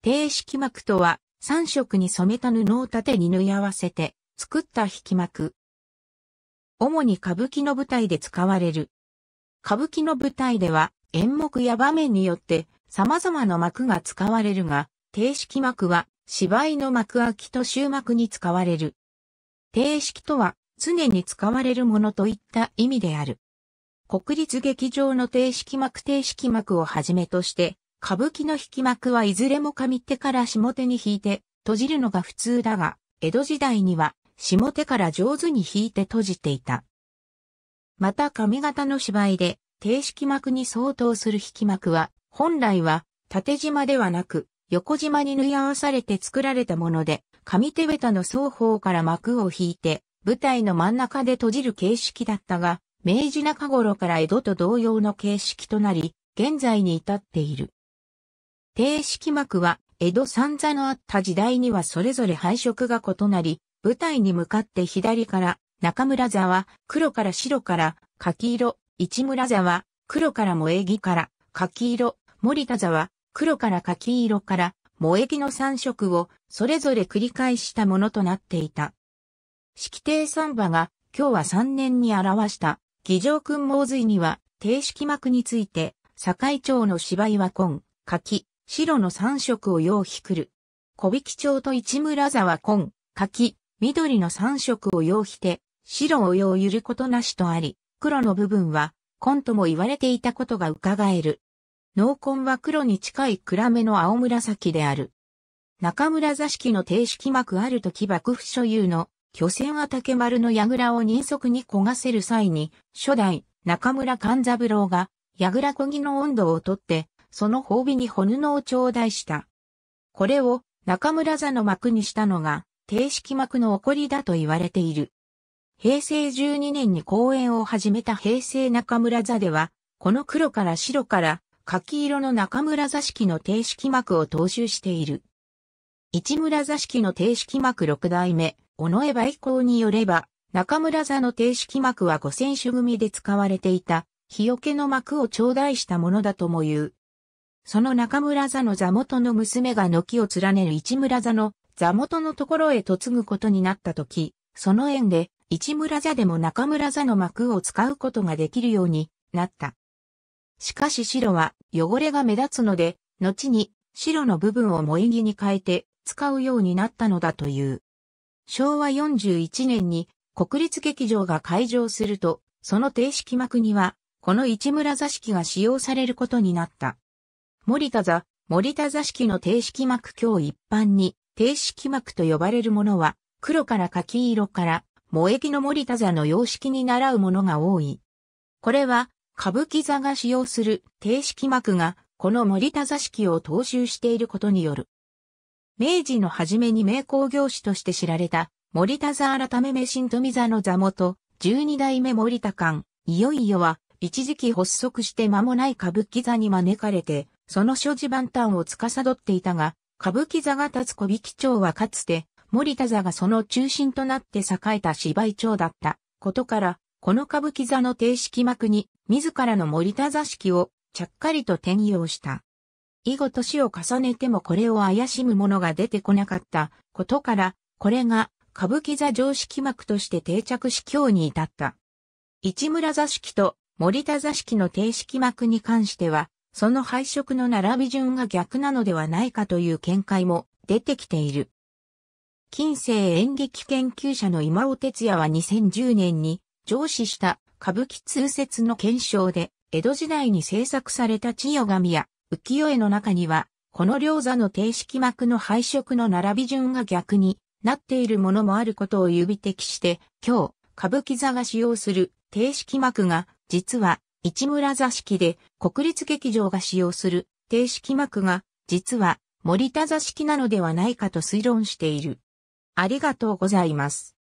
低式膜とは、三色に染めた布を縦に縫い合わせて、作った引膜。主に歌舞伎の舞台で使われる。歌舞伎の舞台では、演目や場面によって、様々な幕が使われるが、低式幕は、芝居の幕開きと終幕に使われる。低式とは、常に使われるものといった意味である。国立劇場の低式幕低式幕をはじめとして、歌舞伎の引き幕はいずれも上手から下手に引いて閉じるのが普通だが、江戸時代には下手から上手に引いて閉じていた。また上方の芝居で、低式幕に相当する引き幕は、本来は縦縞ではなく、横縞に縫い合わされて作られたもので、上手下手の双方から幕を引いて、舞台の真ん中で閉じる形式だったが、明治中頃から江戸と同様の形式となり、現在に至っている。低色幕は、江戸三座のあった時代にはそれぞれ配色が異なり、舞台に向かって左から中村座は黒から白から柿色、市村座は黒から萌え木から柿色、森田座は黒から柿色から萌え木の三色をそれぞれ繰り返したものとなっていた。式亭三馬が今日は三年に表した儀上君猛髄には定式幕について、堺町の芝居は今、柿、白の三色を用ひくる。小引町と市村沢紺、柿、緑の三色を用ひて、白を用ゆることなしとあり、黒の部分は、紺とも言われていたことが伺える。濃紺は黒に近い暗めの青紫である。中村座敷の定式幕ある時幕府所有の巨船は竹丸の櫓を人足に焦がせる際に、初代中村勘三郎が櫓小木の温度をとってその褒美にほのを頂戴した。これを中村座の幕にしたのが、定式幕の起こりだと言われている。平成12年に公演を始めた平成中村座では、この黒から白から柿色の中村座式の定式幕を踏襲している。市村座式の定式幕六代目、尾上梅光によれば、中村座の定式幕は五千種組で使われていた、日よけの幕を頂戴したものだとも言う。その中村座の座元の娘が軒を連ねる市村座の座元のところへ嫁ぐことになったとき、その縁で市村座でも中村座の幕を使うことができるようになった。しかし白は汚れが目立つので、後に白の部分を萌木に変えて使うようになったのだという。昭和41年に国立劇場が開場すると、その定式幕には、この市村座敷が使用されることになった。森田座、森田座式の定式膜今日一般に、定式膜と呼ばれるものは、黒から柿色から、萌木の森田座の様式に習うものが多い。これは、歌舞伎座が使用する定式膜が、この森田座式を踏襲していることによる。明治の初めに名工業師として知られた、森田座改め名新富座の座元、十二代目森田館、いよいよは、一時期発足して間もない歌舞伎座に招かれて、その所持万端を司っていたが、歌舞伎座が立つ小引町はかつて、森田座がその中心となって栄えた芝居町だったことから、この歌舞伎座の定式幕に、自らの森田座式をちゃっかりと転用した。以後年を重ねてもこれを怪しむ者が出てこなかったことから、これが歌舞伎座常識幕として定着し今日に至った。市村座敷と森田座敷の定式幕に関しては、その配色の並び順が逆なのではないかという見解も出てきている。近世演劇研究者の今尾哲也は2010年に上司した歌舞伎通説の検証で江戸時代に制作された千代紙や浮世絵の中にはこの両座の定式幕の配色の並び順が逆になっているものもあることを指摘して今日歌舞伎座が使用する定式幕が実は市村座敷で国立劇場が使用する定式幕が実は森田座敷なのではないかと推論している。ありがとうございます。